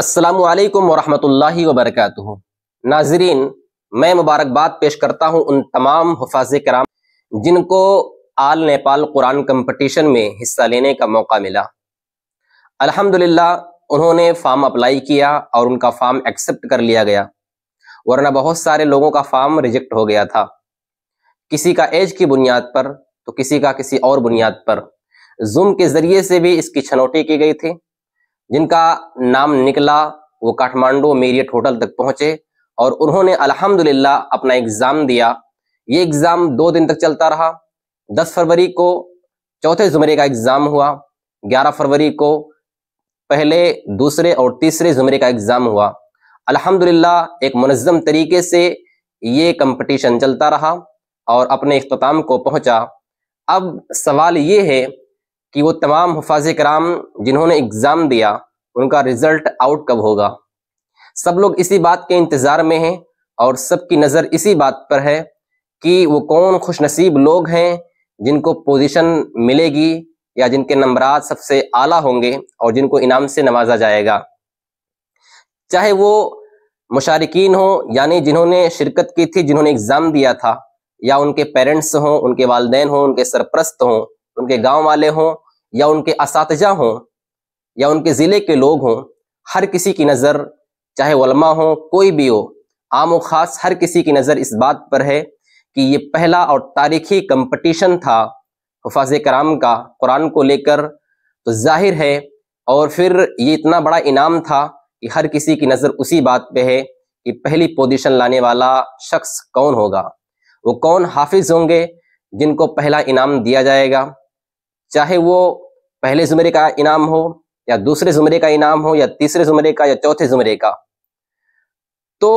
असलकम वरहमल वबरक नाजरीन मैं मुबारकबाद पेश करता हूँ उन तमाम हफाज कराम जिनको आल नेपाल कुरान कम्पटिशन में हिस्सा लेने का मौका मिला अलहमदिल्ला उन्होंने फार्म अप्लाई किया और उनका फार्म एक्सेप्ट कर लिया गया वरना बहुत सारे लोगों का फार्म रिजेक्ट हो गया था किसी का एज की बुनियाद पर तो किसी का किसी और बुनियाद पर जूम के जरिए से भी इसकी छनौटी की गई थी जिनका नाम निकला वो काठमांडू मेरियट होटल तक पहुंचे और उन्होंने अल्हम्दुलिल्लाह अपना एग्ज़ाम दिया ये एग्ज़ाम दो दिन तक चलता रहा दस फरवरी को चौथे जुमरे का एग्ज़ाम हुआ ग्यारह फरवरी को पहले दूसरे और तीसरे जुमरे का एग्ज़ाम हुआ अल्हम्दुलिल्लाह एक मनज़म तरीके से ये कंपटीशन चलता रहा और अपने अख्ताम को पहुंचा अब सवाल ये है कि वो तमाम हफाज कराम जिन्होंने एग्ज़ाम दिया उनका रिज़ल्ट आउट कब होगा सब लोग इसी बात के इंतज़ार में हैं और सबकी नज़र इसी बात पर है कि वो कौन खुश नसीब लोग हैं जिनको पोजीशन मिलेगी या जिनके नंबरात सबसे आला होंगे और जिनको इनाम से नवाजा जाएगा चाहे वो मुशारकिन हो यानी जिन्होंने शिरकत की थी जिन्होंने एग्ज़ाम दिया था या उनके पेरेंट्स हों उनके वालदेन हों उनके सरप्रस्त हों उनके गांव वाले हों या उनके इस हों या उनके ज़िले के लोग हों हर किसी की नज़र चाहे वलमा हो कोई भी हो आम खास हर किसी की नज़र इस बात पर है कि ये पहला और तारीखी कंपटीशन था हफाज कराम का कुरान को लेकर तो जाहिर है और फिर ये इतना बड़ा इनाम था कि हर किसी की नज़र उसी बात पे है कि पहली पोजीशन लाने वाला शख्स कौन होगा वो कौन हाफिज होंगे जिनको पहला इनाम दिया जाएगा चाहे वो पहले जुमरे का इनाम हो या दूसरे जुमरे का इनाम हो या तीसरे जुमरे का या चौथे जुमरे का तो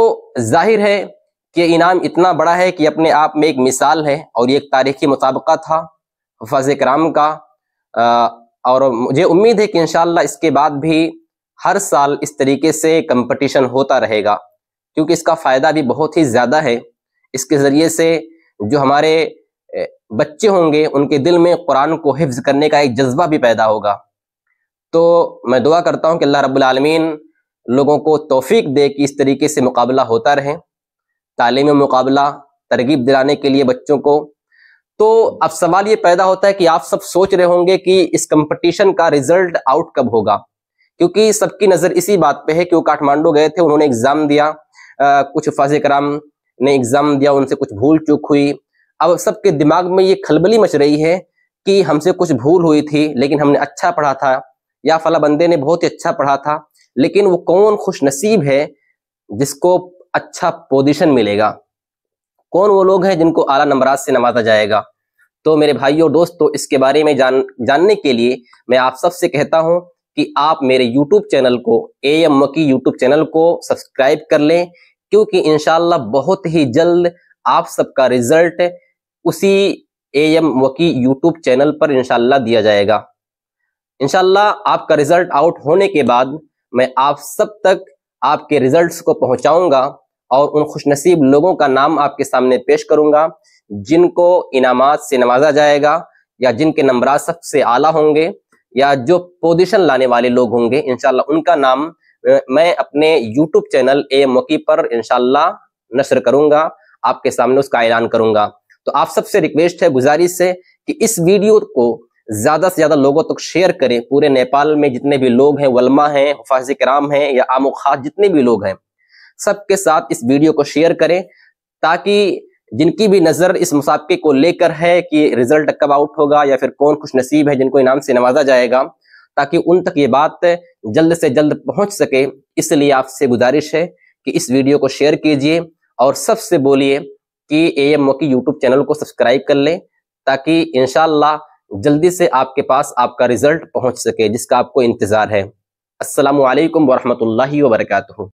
जाहिर है कि इनाम इतना बड़ा है कि अपने आप में एक मिसाल है और ये एक तारीखी मुताबका था हफाज कराम का आ, और मुझे उम्मीद है कि इन इसके बाद भी हर साल इस तरीके से कंपटीशन होता रहेगा क्योंकि इसका फ़ायदा भी बहुत ही ज़्यादा है इसके ज़रिए से जो हमारे बच्चे होंगे उनके दिल में कुरान को हिफ्ज करने का एक जज्बा भी पैदा होगा तो मैं दुआ करता हूँ कि अल्लाह रब्बुल आलमीन लोगों को तोफ़ीक दे कि इस तरीके से मुकाबला होता रहे तालीम मुकाबला तरगीब दिलाने के लिए बच्चों को तो अब सवाल ये पैदा होता है कि आप सब सोच रहे होंगे कि इस कंपटीशन का रिजल्ट आउट कब होगा क्योंकि सबकी नज़र इसी बात पे है कि वो काठमांडू गए थे उन्होंने एग्ज़ाम दिया आ, कुछ फाज कराम ने एग्ज़ाम दिया उनसे कुछ भूल चूक हुई अब सबके दिमाग में ये खलबली मच रही है कि हमसे कुछ भूल हुई थी लेकिन हमने अच्छा पढ़ा था या फला बंदे ने बहुत ही अच्छा पढ़ा था लेकिन वो कौन खुश नसीब है जिसको अच्छा पोजीशन मिलेगा कौन वो लोग हैं जिनको आला नंबरात से नवाजा जाएगा तो मेरे भाइयों दोस्तों इसके बारे में जान जानने के लिए मैं आप सबसे कहता हूं कि आप मेरे YouTube चैनल को ए एम मकी यूट्यूब चैनल को सब्सक्राइब कर लें क्योंकि इनशाला बहुत ही जल्द आप सबका रिजल्ट उसी ए एम वकी यूट्यूब चैनल पर इनशाला दिया जाएगा इनशाला आपका रिजल्ट आउट होने के बाद मैं आप सब तक आपके रिजल्ट्स को पहुंचाऊंगा और उन खुशनसीब लोगों का नाम आपके सामने पेश करूंगा जिनको इनामात से नवाजा जाएगा या जिनके नंबर सबसे आला होंगे या जो पोजीशन लाने वाले लोग होंगे इनशाला उनका नाम मैं अपने यूट्यूब चैनल ए मौकी पर इनशाला नशर करूंगा आपके सामने उसका ऐलान करूंगा तो आप सबसे रिक्वेस्ट है गुजारिश से कि इस वीडियो को ज्यादा से ज्यादा लोगों तक तो शेयर करें पूरे नेपाल में जितने भी लोग हैं वलमा हैं हफाज कराम हैं या आमो खास जितने भी लोग हैं सबके साथ इस वीडियो को शेयर करें ताकि जिनकी भी नज़र इस मुसाबके को लेकर है कि रिजल्ट कब आउट होगा या फिर कौन खुश नसीब है जिनको इनाम से नवाजा जाएगा ताकि उन तक ये बात जल्द से जल्द पहुंच सके इसलिए आपसे गुजारिश है कि इस वीडियो को शेयर कीजिए और सबसे बोलिए कि ए एम मोकी यूट्यूब चैनल को सब्सक्राइब कर लें ताकि इनशाला जल्दी से आपके पास आपका रिजल्ट पहुंच सके जिसका आपको इंतजार है वरहमत वरहमल वरकू